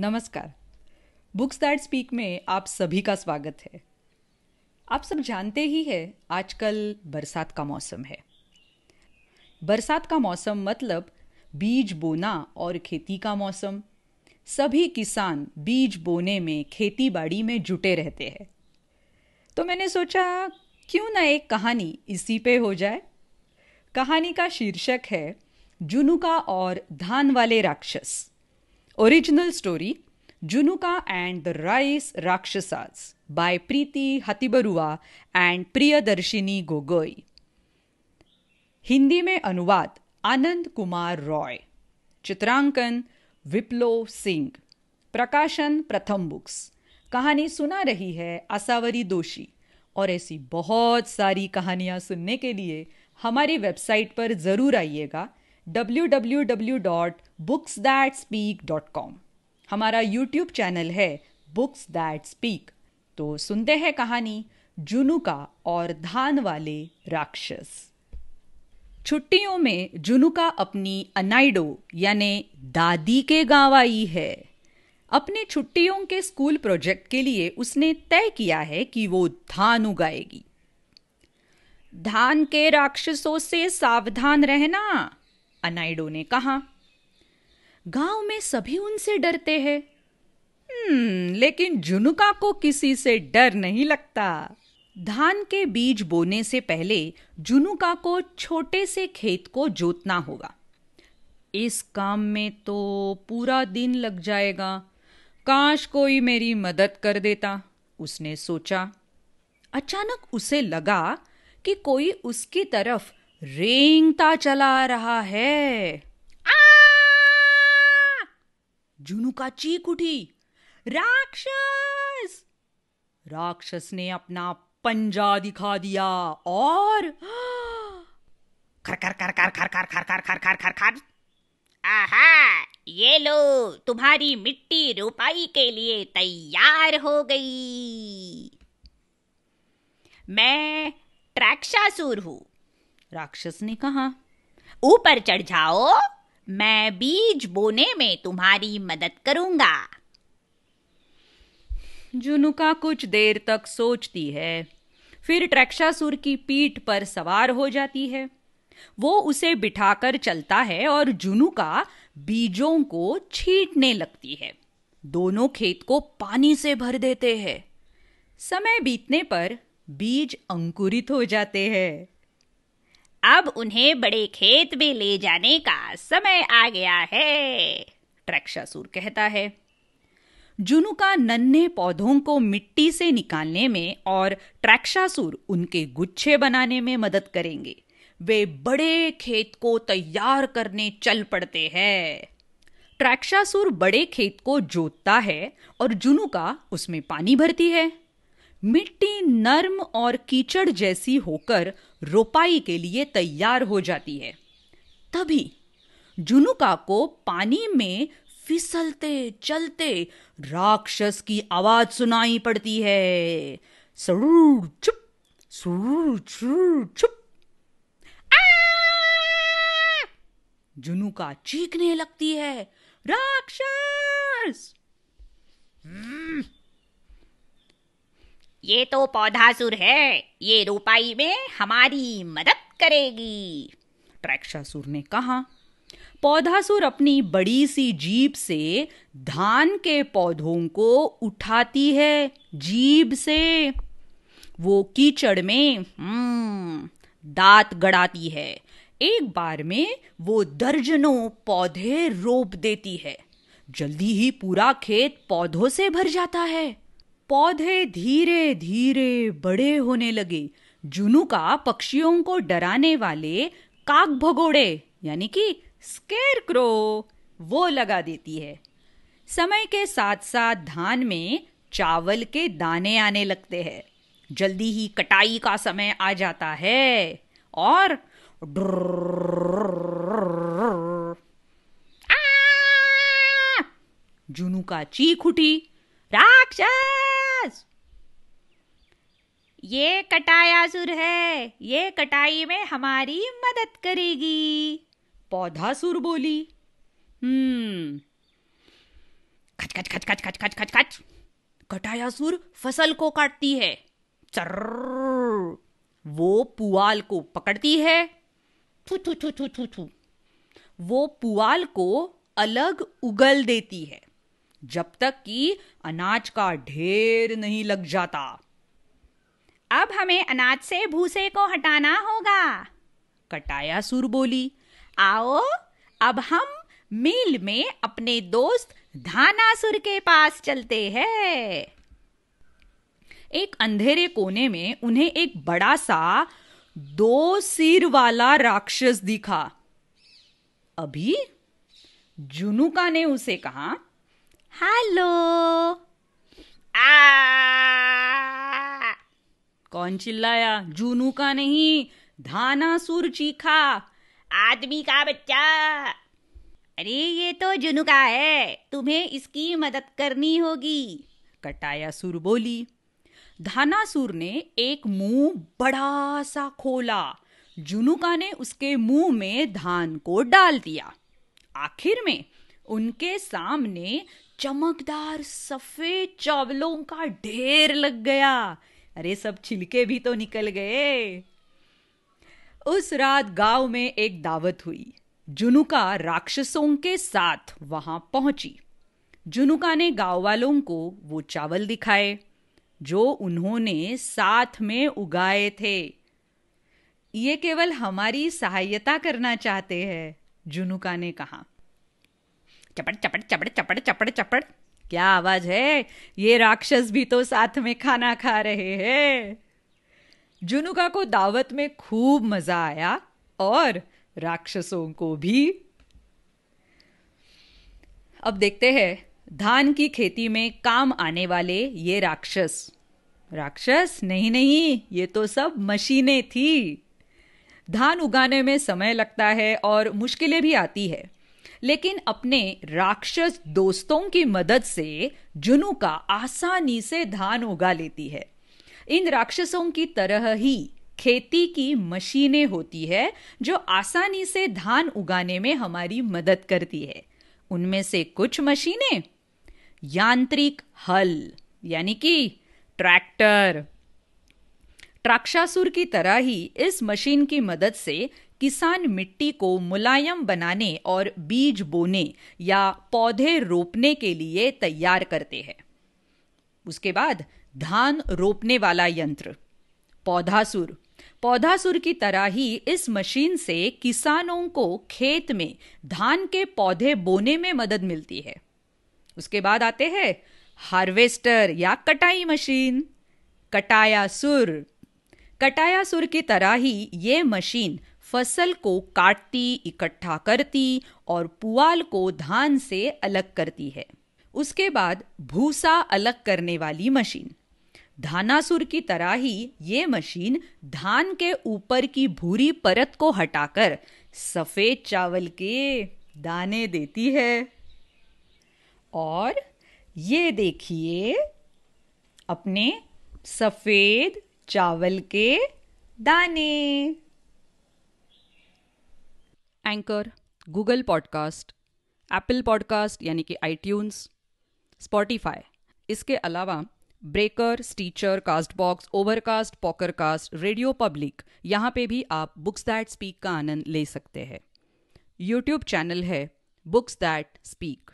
नमस्कार books that speak में आप सभी का स्वागत है आप सब जानते ही है आजकल बरसात का मौसम है बरसात का मौसम मतलब बीज बोना और खेती का मौसम सभी किसान बीज बोने में खेती बाड़ी में जुटे रहते हैं तो मैंने सोचा क्यों ना एक कहानी इसी पे हो जाए कहानी का शीर्षक है जुनुका और धान वाले राक्षस original story Junuka and the rice rakshasas by Preeti Hatibarua and Priyadarshini Gogoi Hindi में अनुवाद आनंद कुमार रॉय चित्रांकन विप्लो सिंह प्रकाशन प्रथम बुक्स कहानी सुना रही है आसावरी दोषी और ऐसी बहुत सारी कहानियां सुनने के लिए हमारी वेबसाइट पर ज़रूर आइएगा www.booksthatspeak.com हमारा यूट्यूब चैनल है बुक्स दैट स्पीक तो सुनते हैं कहानी जुनू का और धान वाले राक्षस छुट्टियों में जुनुका अपनी अनाइडो यानी दादी के गांव आई है अपने छुट्टियों के स्कूल प्रोजेक्ट के लिए उसने तय किया है कि वो धान उगाएगी धान के राक्षसों से सावधान रहना अनाइडो ने कहा गांव में सभी उनसे डरते हैं हम्म, लेकिन जुनुका को किसी से डर नहीं लगता धान के बीज बोने से पहले जुनुका को छोटे से खेत को जोतना होगा इस काम में तो पूरा दिन लग जाएगा काश कोई मेरी मदद कर देता उसने सोचा अचानक उसे लगा कि कोई उसकी तरफ रेंगता चला रहा है जुनू का चीख उठी राक्षस राक्षस ने अपना पंजा दिखा दिया और खर खर खर खर खर खर खर खर खर खर खर खर आहा ये लो तुम्हारी मिट्टी रुपाई के लिए तैयार हो गई मैं ट्रैक्शासुर हूं राक्षस ने कहा ऊपर चढ़ जाओ मैं बीज बोने में तुम्हारी मदद करूंगा जुनुका कुछ देर तक सोचती है फिर ट्रैक्षासुर की पीठ पर सवार हो जाती है वो उसे बिठाकर चलता है और जुनुका बीजों को छीटने लगती है दोनों खेत को पानी से भर देते हैं समय बीतने पर बीज अंकुरित हो जाते हैं अब उन्हें बड़े खेत में ले जाने का समय आ गया है ट्रक्षासुर कहता है जुनू का नन्हे पौधों को मिट्टी से निकालने में और ट्रैक्शासुर उनके गुच्छे बनाने में मदद करेंगे वे बड़े खेत को तैयार करने चल पड़ते हैं ट्रैक्शासुर बड़े खेत को जोतता है और जुनू का उसमें पानी भरती है मिट्टी नर्म और कीचड़ जैसी होकर रोपाई के लिए तैयार हो जाती है तभी जुनुका को पानी में फिसलते चलते राक्षस की आवाज सुनाई पड़ती है चुप चुप जुनुका चीखने लगती है राक्षस हम्म। ये तो पौधासुर है ये रूपाई में हमारी मदद करेगी ट्रैक्शासुर ने कहा पौधासुर अपनी बड़ी सी जीप से धान के पौधों को उठाती है जीप से वो कीचड़ में हम्म, दांत गड़ाती है एक बार में वो दर्जनों पौधे रोप देती है जल्दी ही पूरा खेत पौधों से भर जाता है पौधे धीरे धीरे बड़े होने लगे जुनू का पक्षियों को डराने वाले काग भगोड़े यानी कि स्केर क्रो वो लगा देती है समय के साथ साथ धान में चावल के दाने आने लगते हैं जल्दी ही कटाई का समय आ जाता है और जुनू का चीख उठी राक्षस पास ये सुर है ये कटाई में हमारी मदद करेगी पौधा सुर बोली हम्म खच खच खच खच खच खच खच खच सुर फसल को काटती है चर्र वो पुआल को पकड़ती है थू थू थू थू थू थू वो पुआल को अलग उगल देती है जब तक कि अनाज का ढेर नहीं लग जाता अब हमें अनाज से भूसे को हटाना होगा कटाया सुर बोली आओ अब हम मिल में अपने दोस्त धानासुर के पास चलते हैं एक अंधेरे कोने में उन्हें एक बड़ा सा दो सिर वाला राक्षस दिखा अभी जुनुका ने उसे कहा हेलो ah. कौन चिल्लाया जूनू का नहीं धाना सुर चीखा आदमी का बच्चा अरे ये तो जुनू का है तुम्हें इसकी मदद करनी होगी कटाया सुर बोली धानासुर ने एक मुंह बड़ा सा खोला जुनुका ने उसके मुंह में धान को डाल दिया आखिर में उनके सामने चमकदार सफेद चावलों का ढेर लग गया अरे सब छिलके भी तो निकल गए उस रात गांव में एक दावत हुई जुनुका राक्षसों के साथ वहां पहुंची जुनुका ने गांव वालों को वो चावल दिखाए जो उन्होंने साथ में उगाए थे ये केवल हमारी सहायता करना चाहते हैं जुनुका ने कहा चपड़ चपड़ चपड़ चपड़ चपड़ चपड़ क्या आवाज है ये राक्षस भी तो साथ में खाना खा रहे हैं जुनुका को दावत में खूब मजा आया और राक्षसों को भी अब देखते हैं धान की खेती में काम आने वाले ये राक्षस राक्षस नहीं नहीं ये तो सब मशीनें थी धान उगाने में समय लगता है और मुश्किलें भी आती है लेकिन अपने राक्षस दोस्तों की मदद से जुनू का आसानी से धान उगा लेती है इन राक्षसों की तरह ही खेती की मशीनें होती है जो आसानी से धान उगाने में हमारी मदद करती है उनमें से कुछ मशीनें यांत्रिक हल यानी कि ट्रैक्टर ट्राक्षासुर की तरह ही इस मशीन की मदद से किसान मिट्टी को मुलायम बनाने और बीज बोने या पौधे रोपने के लिए तैयार करते हैं उसके बाद धान रोपने वाला यंत्र पौधासुर पौधासुर की तरह ही इस मशीन से किसानों को खेत में धान के पौधे बोने में मदद मिलती है उसके बाद आते हैं हार्वेस्टर या कटाई मशीन कटाया सुर कटाया सुर की तरह ही ये मशीन फसल को काटती इकट्ठा करती और पुआल को धान से अलग करती है उसके बाद भूसा अलग करने वाली मशीन धानासुर की तरह ही ये मशीन धान के ऊपर की भूरी परत को हटाकर सफेद चावल के दाने देती है और ये देखिए अपने सफेद चावल के दाने anchor Google podcast Apple podcast यानी कि आई स्पॉटिफाई इसके अलावा breaker stitcher castbox overcast pocket casts radio public यहाँ पे भी आप बुक्स दैट स्पीक का आनंद ले सकते हैं यूट्यूब चैनल है बुक्स दैट स्पीक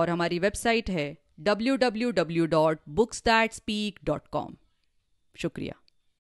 और हमारी वेबसाइट है W W W dot books that speak dot com शुक्रिया